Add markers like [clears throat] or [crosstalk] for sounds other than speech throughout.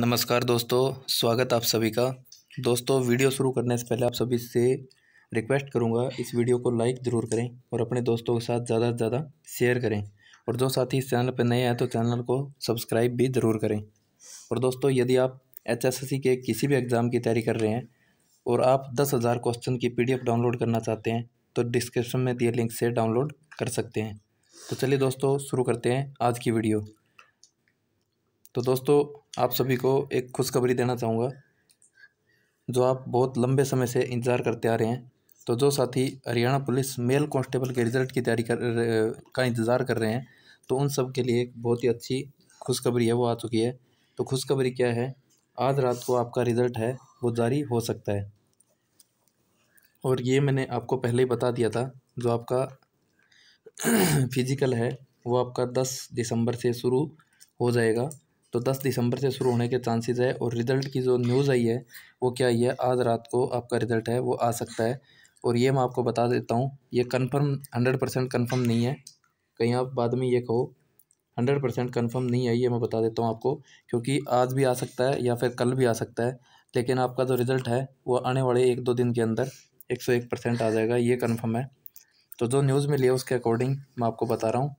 नमस्कार दोस्तों स्वागत आप सभी का दोस्तों वीडियो शुरू करने से पहले आप सभी से रिक्वेस्ट करूंगा इस वीडियो को लाइक ज़रूर करें और अपने दोस्तों के साथ ज़्यादा से ज़्यादा शेयर करें और जो साथी इस चैनल पर नए हैं तो चैनल को सब्सक्राइब भी ज़रूर करें और दोस्तों यदि आप एच के किसी भी एग्ज़ाम की तैयारी कर रहे हैं और आप दस हज़ार क्वेश्चन की पी डाउनलोड करना चाहते हैं तो डिस्क्रिप्शन में दिए लिंक से डाउनलोड कर सकते हैं तो चलिए दोस्तों शुरू करते हैं आज की वीडियो तो दोस्तों आप सभी को एक खुशखबरी देना चाहूँगा जो आप बहुत लंबे समय से इंतज़ार करते आ रहे हैं तो जो साथी हरियाणा पुलिस मेल कांस्टेबल के रिज़ल्ट की तैयारी कर का इंतज़ार कर रहे हैं तो उन सब के लिए एक बहुत ही अच्छी खुशखबरी है वो आ चुकी है तो खुशखबरी क्या है आज रात को आपका रिज़ल्ट है वो जारी हो सकता है और ये मैंने आपको पहले ही बता दिया था जो आपका [clears throat] फिजिकल है वो आपका दस दिसंबर से शुरू हो जाएगा तो 10 दिसंबर से शुरू होने के चांसेस है और रिज़ल्ट की जो न्यूज़ आई है वो क्या आई है आज रात को आपका रिज़ल्ट है वो आ सकता है और ये मैं आपको बता देता हूँ ये कन्फर्म हंड्रेड परसेंट कन्फर्म नहीं है कहीं आप बाद में ये कहो हंड्रेड परसेंट कन्फर्म नहीं है ये मैं बता देता हूँ आपको क्योंकि आज भी आ सकता है या फिर कल भी आ सकता है लेकिन आपका जो रिज़ल्ट है वो आने वाले एक दो दिन के अंदर एक सौ एक परसेंट आ जाएगा ये कन्फर्म है तो जो न्यूज़ मिली है उसके अकॉर्डिंग मैं आपको बता रहा हूँ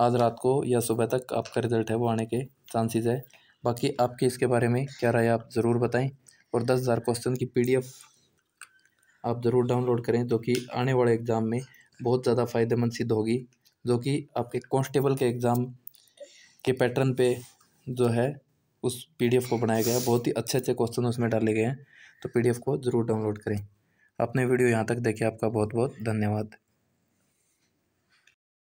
आज रात को या सुबह तक आपका रिज़ल्ट है वो आने के चांसेस है बाकी आपकी इसके बारे में क्या राय आप ज़रूर बताएं और दस हज़ार क्वेश्चन की पीडीएफ आप ज़रूर डाउनलोड करें जो कि आने वाले एग्ज़ाम में बहुत ज़्यादा फ़ायदेमंद सिद्ध होगी जो कि आपके कॉन्स्टेबल के एग्ज़ाम के पैटर्न पर जो है उस पी को बनाया गया है बहुत ही अच्छे अच्छे क्वेश्चन उसमें डाले गए हैं तो पी को ज़रूर डाउनलोड करें अपने वीडियो यहाँ तक देखे आपका बहुत बहुत धन्यवाद